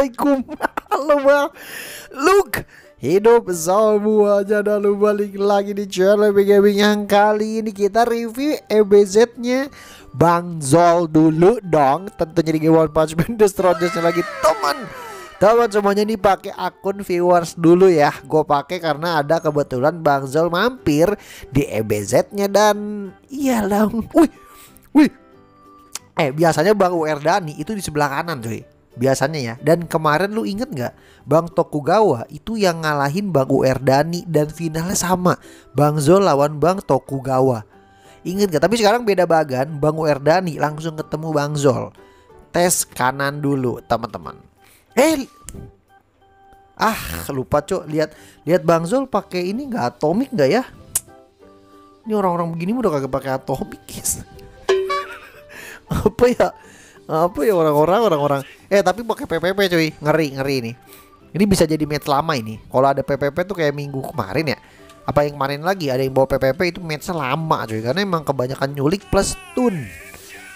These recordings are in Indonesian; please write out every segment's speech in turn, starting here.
Assalamualaikum Halo bang Look, Hidup semuanya lu balik lagi di channel Gaming yang kali ini kita review EBZ nya Bang Zol dulu dong Tentunya di Game One Punch Man The Strongest lagi teman Teman semuanya ini pakai akun viewers dulu ya. Gue pakai karena ada kebetulan Bang Zol mampir di EBZ-nya dan iyalah. Wih. Wih. Eh biasanya Bang UR Dani itu di sebelah kanan cuy biasanya ya. Dan kemarin lu inget nggak, Bang Tokugawa itu yang ngalahin Bang Urdani dan finalnya sama, Bang Zol lawan Bang Tokugawa. Ingat gak? Tapi sekarang beda bagan, Bang Urdani langsung ketemu Bang Zol. Tes kanan dulu, teman-teman. Eh, ah lupa cok lihat lihat Bang Zol pakai ini nggak atomik nggak ya? Ini orang-orang begini udah kagak pakai atomik Apa ya? apa ya orang-orang orang-orang eh tapi pakai PPP cuy ngeri ngeri ini ini bisa jadi match lama ini kalau ada PPP tuh kayak minggu kemarin ya apa yang kemarin lagi ada yang bawa PPP itu match lama cuy karena emang kebanyakan nyulik plus tun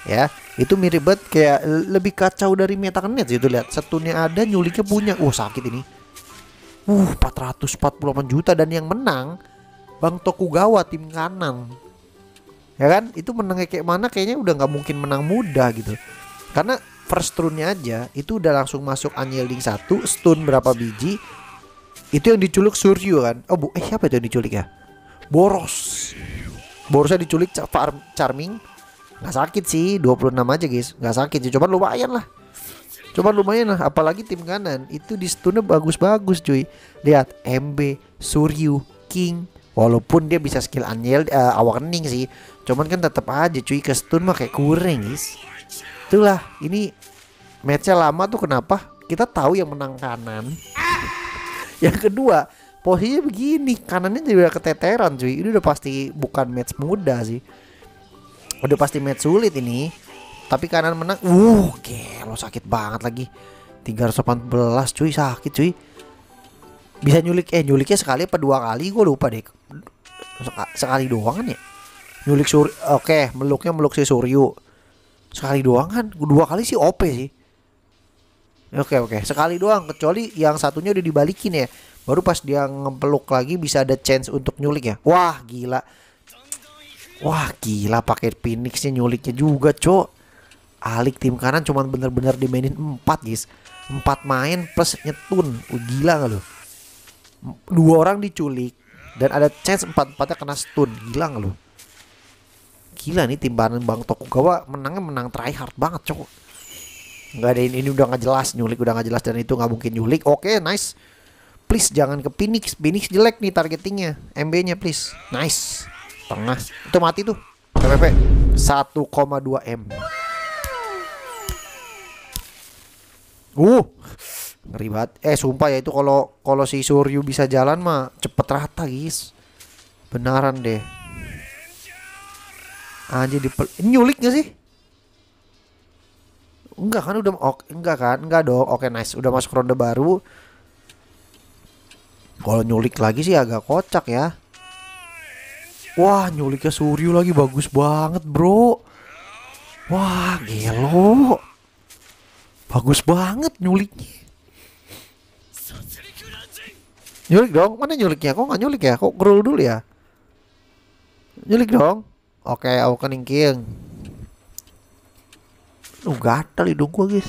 ya itu mirip banget kayak lebih kacau dari net gitu lihat setunnya ada nyuliknya punya oh, sakit ini uh 448 juta dan yang menang Bang Tokugawa tim kanan ya kan itu menang kayak mana kayaknya udah nggak mungkin menang mudah gitu karena first turunnya aja itu udah langsung masuk unyielding satu stun berapa biji itu yang diculik Suryu kan oh bu eh siapa itu yang diculik ya Boros Borosnya diculik Farm Charming nggak sakit sih 26 aja guys nggak sakit sih cuman lumayan lah cuman lumayan lah apalagi tim kanan itu di stunnya bagus-bagus cuy lihat MB Suryu King walaupun dia bisa skill Anjel uh, eh, awakening sih cuman kan tetap aja cuy ke stun mah kayak kurang guys itulah ini matchnya lama tuh kenapa kita tahu yang menang kanan ah. yang kedua posisinya begini kanannya jadi udah keteteran cuy ini udah pasti bukan match mudah sih udah pasti match sulit ini tapi kanan menang uh lo sakit banget lagi 318 cuy sakit cuy bisa nyulik eh nyuliknya sekali apa dua kali gue lupa deh sekali doang kan ya nyulik suri oke meluknya meluk si Suryu sekali doang kan dua kali sih OP sih Oke oke sekali doang kecuali yang satunya udah dibalikin ya baru pas dia ngepeluk lagi bisa ada chance untuk nyulik ya wah gila wah gila pakai Phoenixnya nyuliknya juga cok alik tim kanan cuman bener-bener dimainin empat guys empat main plus nyetun oh, gila gak lo dua orang diculik dan ada chance empat empatnya kena stun gila gak lo gila nih timbangan Bang Tokugawa menangnya menang try hard banget cowok nggak ada ini, ini udah nggak jelas nyulik udah nggak jelas dan itu nggak mungkin nyulik oke okay, nice please jangan ke Phoenix Phoenix jelek nih targetingnya MB nya please nice tengah itu mati tuh PPP 1,2 M uh ngeri banget eh sumpah ya itu kalau kalau si Suryu bisa jalan mah cepet rata guys benaran deh Anjir di nyulik gak sih? Enggak kan udah ok, enggak kan? Enggak dong. Oke, okay, nice. Udah masuk ronde baru. Kalau nyulik lagi sih agak kocak ya. Wah, nyuliknya Suryu lagi bagus banget, Bro. Wah, gelo. Bagus banget nyuliknya. Nyulik dong, mana nyuliknya? Kok nggak nyulik ya? Kok kerul dulu ya? Nyulik dong. Oke, okay, aku keningking. king. oh, gatel hidung gua, guys.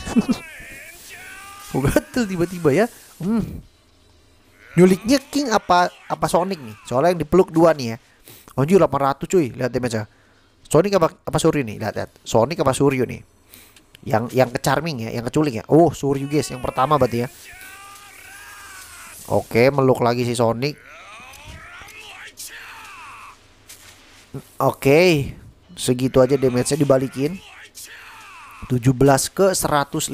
oh, gatel tiba-tiba ya. Hmm. Nyuliknya King apa apa Sonic nih? Soalnya yang dipeluk dua nih ya. Anjir 800 cuy, lihat damage-nya. Sonic apa apa Suryu nih? Lihat, lihat. Sonic apa Suryu nih? Yang yang ke charming ya, yang keculik ya. Oh, Suryu guys, yang pertama berarti ya. Oke, meluk lagi si Sonic. Oke Segitu aja damage-nya dibalikin 17 ke 150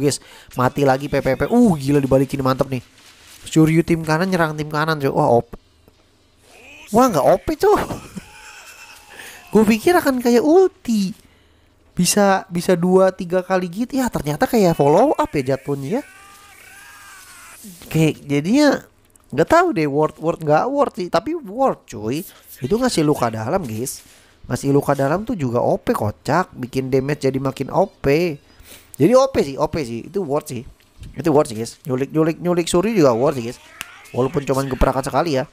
guys Mati lagi PPP Uh gila dibalikin mantep nih Suryu tim kanan nyerang tim kanan cuy Wah op Wah nggak OP itu? Gue pikir akan kayak ulti Bisa bisa 2-3 kali gitu Ya ternyata kayak follow up ya jatuhnya ya Kayak jadinya nggak tahu deh worth worth nggak worth sih tapi worth cuy itu ngasih luka dalam guys ngasih luka dalam tuh juga OP kocak bikin damage jadi makin OP jadi OP sih OP sih itu worth sih itu worth sih guys nyulik nyulik nyulik suri juga worth sih guys walaupun cuman geprakan sekali ya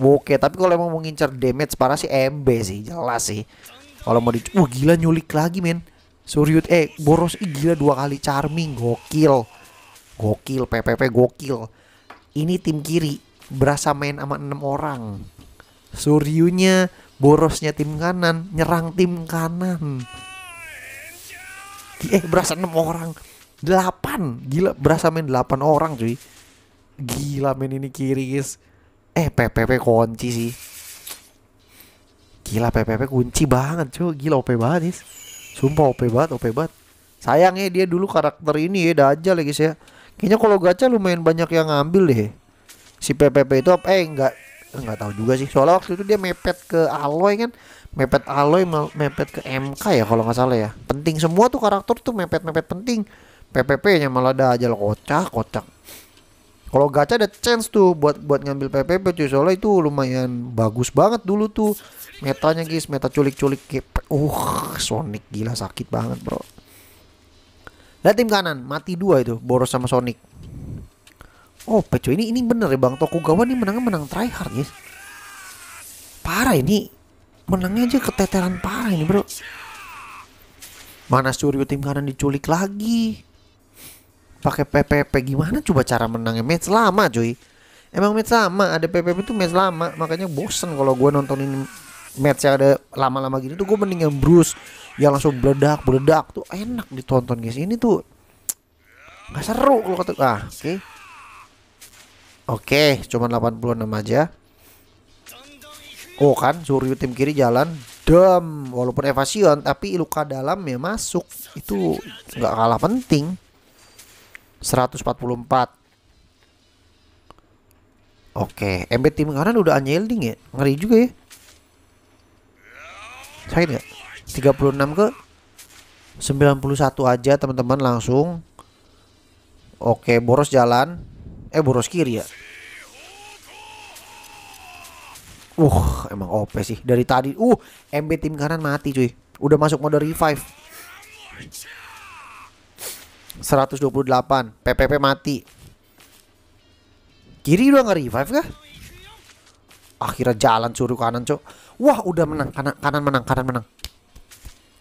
Oke, tapi kalau emang mau ngincer damage parah sih MB sih, jelas sih. Kalau mau di uh gila nyulik lagi, men. suriut eh Boros ih, gila dua kali charming, gokil. Gokil PPP gokil ini tim kiri berasa main sama enam orang Suryunya borosnya tim kanan nyerang tim kanan eh berasa enam orang delapan gila berasa main delapan orang cuy gila main ini kiri guys eh PPP kunci sih gila PPP kunci banget cuy gila OP banget guys sumpah OP banget OP banget sayangnya dia dulu karakter ini ya dajal ya guys ya Kayaknya kalau gacha lumayan banyak yang ngambil deh. Si PPP itu apa? Eh enggak enggak tahu juga sih. Soalnya waktu itu dia mepet ke Aloy kan. Mepet Aloy mepet ke MK ya kalau nggak salah ya. Penting semua tuh karakter tuh mepet-mepet penting. PPP-nya malah ada aja kocak kocak. Kalau gacha ada chance tuh buat buat ngambil PPP cuy soalnya itu lumayan bagus banget dulu tuh metanya guys meta culik-culik uh Sonic gila sakit banget bro Lihat tim kanan, mati dua itu Boros sama Sonic. Oh, Peco ini ini bener ya Bang Tokugawa nih menangnya menang try hard guys. Parah ini. Menangnya aja keteteran parah ini, Bro. Mana Suryo tim kanan diculik lagi. Pakai PPP gimana coba cara menangnya match lama, cuy. Emang match lama, ada PPP itu match lama, makanya bosen kalau gue nontonin match yang ada lama-lama gini tuh gue mendingan Bruce yang langsung beledak beledak tuh enak ditonton guys ini tuh nggak seru kalau kata ah oke okay. oke okay, cuman 86 aja oh kan Suryu tim kiri jalan dem walaupun evasion tapi luka dalam ya masuk itu nggak kalah penting 144 Oke, okay. MB tim kanan udah unyielding ya. Ngeri juga ya. Sakit gak? 36 ke 91 aja teman-teman langsung. Oke, boros jalan. Eh, boros kiri ya. Uh, emang OP sih dari tadi. Uh, MB tim kanan mati cuy. Udah masuk mode revive. 128 PPP mati Kiri udah nggak revive kah? Akhirnya jalan suruh kanan cok Wah udah menang kanan, kanan menang kanan menang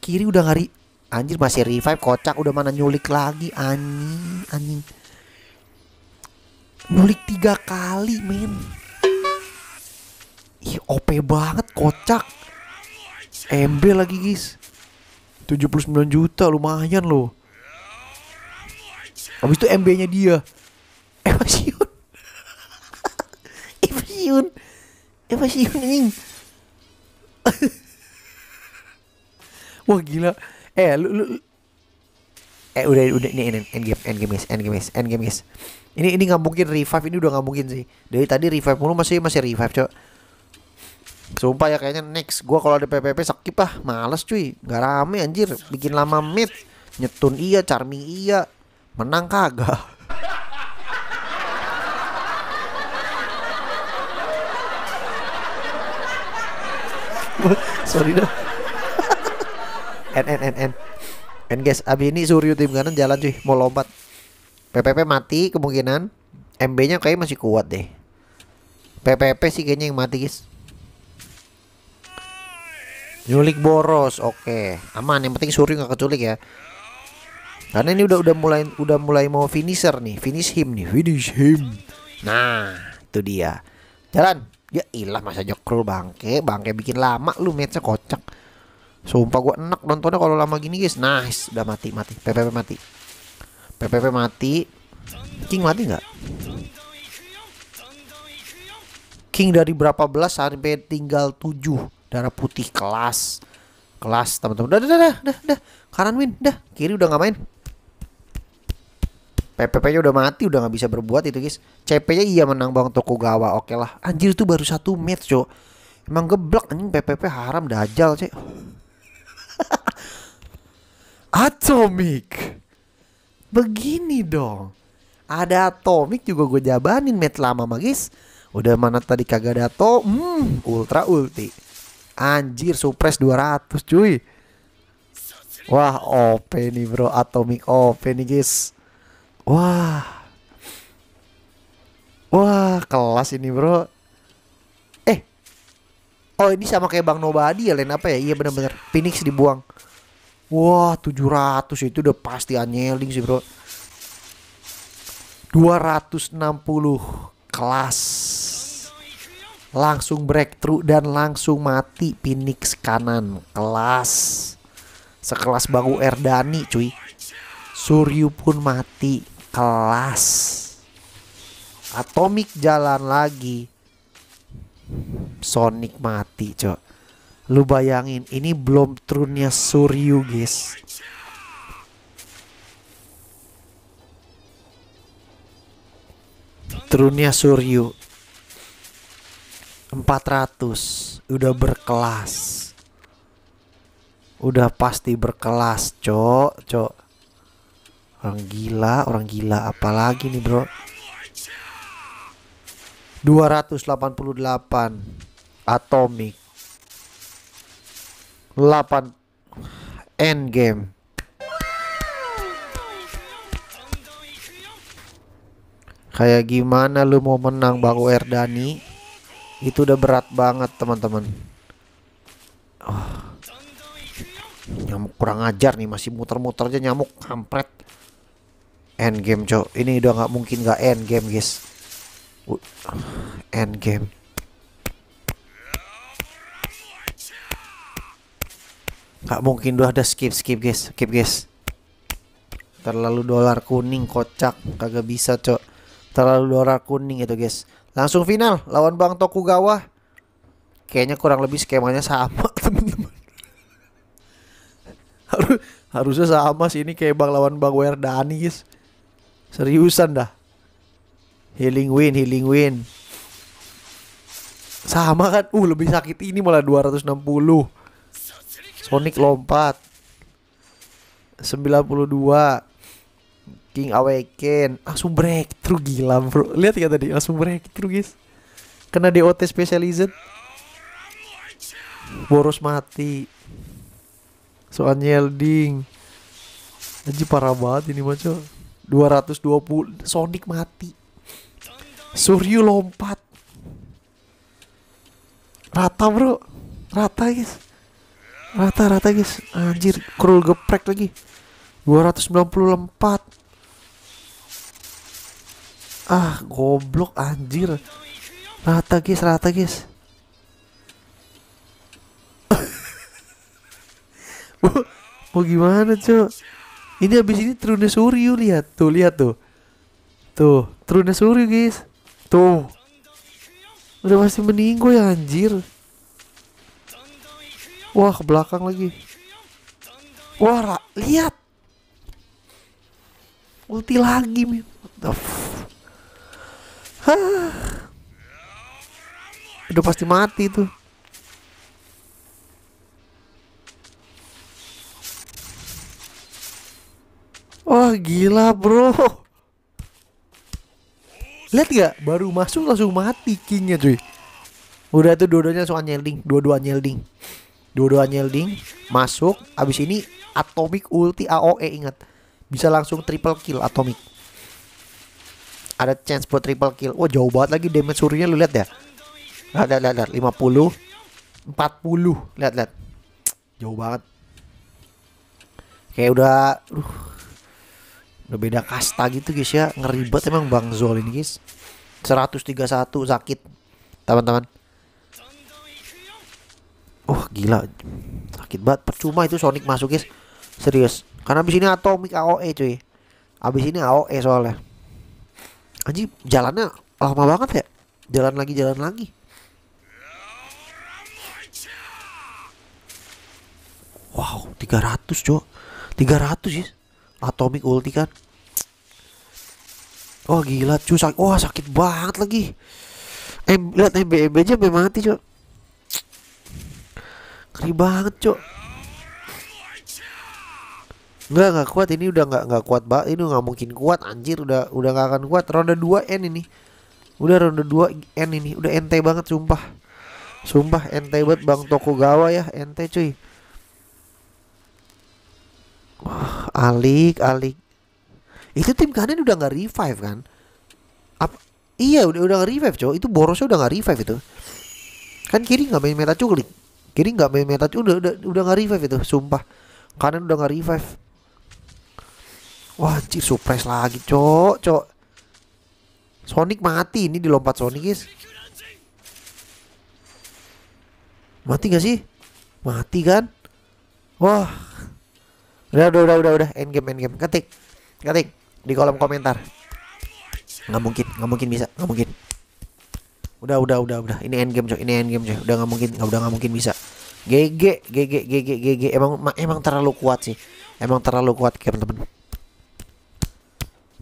kiri udah ngari anjir masih revive kocak udah mana nyulik lagi anjing anjing nyulik tiga kali men ih OP banget kocak MB lagi guys 79 juta lumayan loh habis itu MB nya dia Evasiun Evasiun Evasiun anjing wah gila eh lu, lu eh udah udah ini ini end game end game guys end game guys end game guys ini ini nggak mungkin revive ini udah nggak mungkin sih dari tadi revive mulu masih masih revive cok sumpah ya kayaknya next gua kalau ada PPP sakit lah males cuy nggak rame anjir bikin lama mid nyetun iya charming iya menang kagak sorry dah N N N N N guys abis ini Suryo tim kanan jalan cuy mau lompat PPP mati kemungkinan MB nya kayak masih kuat deh PPP sih kayaknya yang mati guys nyulik boros oke okay. aman yang penting Suryo nggak keculik ya karena ini udah udah mulai udah mulai mau finisher nih finish him nih finish him nah itu dia jalan ya ilah masa jokrul bangke bangke bikin lama lu matchnya kocak Sumpah gue enak nontonnya kalau lama gini guys. Nice, udah mati mati. PPP mati. PPP mati. King mati nggak? King dari berapa belas sampai tinggal 7 darah putih kelas kelas teman-teman. Dah dah dah dah dah kanan win dah kiri udah nggak main. PPP-nya udah mati udah nggak bisa berbuat itu guys. CP-nya iya menang bang Tokugawa oke lah. Anjir itu baru satu match cok. Emang geblek anjing PPP haram dajal cek. Atomic. Begini dong. Ada Atomic juga gue jabanin met lama magis. Udah mana tadi kagak ada to, hmm, ultra ulti. Anjir, supres 200 cuy. Wah, OP nih bro, Atomic OP nih guys. Wah. Wah, kelas ini bro. Eh. Oh, ini sama kayak Bang Nobadi ya, lain apa ya? Iya bener-bener. Phoenix dibuang. Wah 700 itu udah pasti anyeling sih bro 260 kelas Langsung breakthrough dan langsung mati Phoenix kanan Kelas Sekelas baru Erdani cuy Suryu pun mati Kelas Atomic jalan lagi Sonic mati cok Lu bayangin, ini belum trunnya Suryu, guys. Trunnya Suryu 400 udah berkelas. Udah pasti berkelas, Cok, Cok. Orang gila, orang gila apalagi nih, Bro. 288 Atomic 8 end game Kayak gimana lu mau menang Bang Erdani Itu udah berat banget teman-teman oh. Nyamuk kurang ajar nih masih muter-muter aja nyamuk kampret end game cok ini udah nggak mungkin nggak end game guys end game Gak mungkin dua ada skip skip guys, skip guys. Terlalu dolar kuning kocak, kagak bisa cok. Terlalu dolar kuning itu guys. Langsung final lawan Bang Tokugawa. Kayaknya kurang lebih skemanya sama teman-teman. Harus harusnya sama sih ini kayak Bang lawan Bang Werdani guys. Seriusan dah. Healing win, healing win. Sama kan? Uh lebih sakit ini malah 260. Sonic lompat 92 King Awaken langsung breakthrough gila bro lihat ya tadi langsung breakthrough guys kena DOT specialized boros mati soalnya yielding Anjir parah banget ini maco 220 Sonic mati Suryu lompat Rata bro Rata guys rata-rata guys anjir krul geprek lagi 294 ah goblok anjir rata guys rata guys mau gimana cu ini habis ini Trune Suryu lihat tuh lihat tuh tuh Trune Suryu guys tuh udah pasti meninggal ya anjir Wah ke belakang lagi Wah lihat Ulti lagi men What the Hah. Udah pasti mati tuh Wah gila bro Lihat gak baru masuk langsung mati kingnya cuy Udah tuh dua-duanya langsung anyelding dua duanya anyelding dua-duanya link masuk abis ini atomic ulti AOE ingat bisa langsung triple kill atomic ada chance buat triple kill wah jauh banget lagi damage surinya lu lihat ya lihat lihat lihat 50 40 lihat lihat jauh banget kayak udah uh, udah beda kasta gitu guys ya ngeribet emang Bang Zol ini guys 131 sakit teman-teman oh gila sakit banget percuma itu Sonic masuk guys serius karena abis ini Atomic AOE cuy abis ini AOE soalnya anjing jalannya lama banget ya jalan lagi jalan lagi wow 300 cok 300 ya Atomic ulti kan Oh gila cuy sakit. Wah sakit banget lagi. Em lihat MB MB aja mati cuy. Ngeri banget, Cok. Enggak enggak kuat ini udah enggak enggak kuat banget. Ini nggak mungkin kuat anjir udah udah nggak akan kuat. Ronde dua N ini. Udah ronde dua N ini. Udah ente banget sumpah. Sumpah ente banget Bang toko gawa ya, ente cuy. Wah, alik alik. Itu tim kanan udah nggak revive kan? Apa Iya udah udah nggak revive cowok itu borosnya udah nggak revive itu kan kiri nggak main meta cuklik kiri nggak main meta udah udah udah nggak revive itu sumpah kanan udah nggak revive wah anjir surprise lagi cok cok Sonic mati ini dilompat Sonic guys mati gak sih mati kan wah udah udah udah udah udah end game end game ketik ketik di kolom komentar nggak mungkin nggak mungkin bisa nggak mungkin udah udah udah udah ini end game cok ini end game cok udah nggak mungkin udah nggak mungkin bisa GG GG GG GG emang emang terlalu kuat sih. Emang terlalu kuat teman-teman.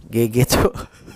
GG tuh.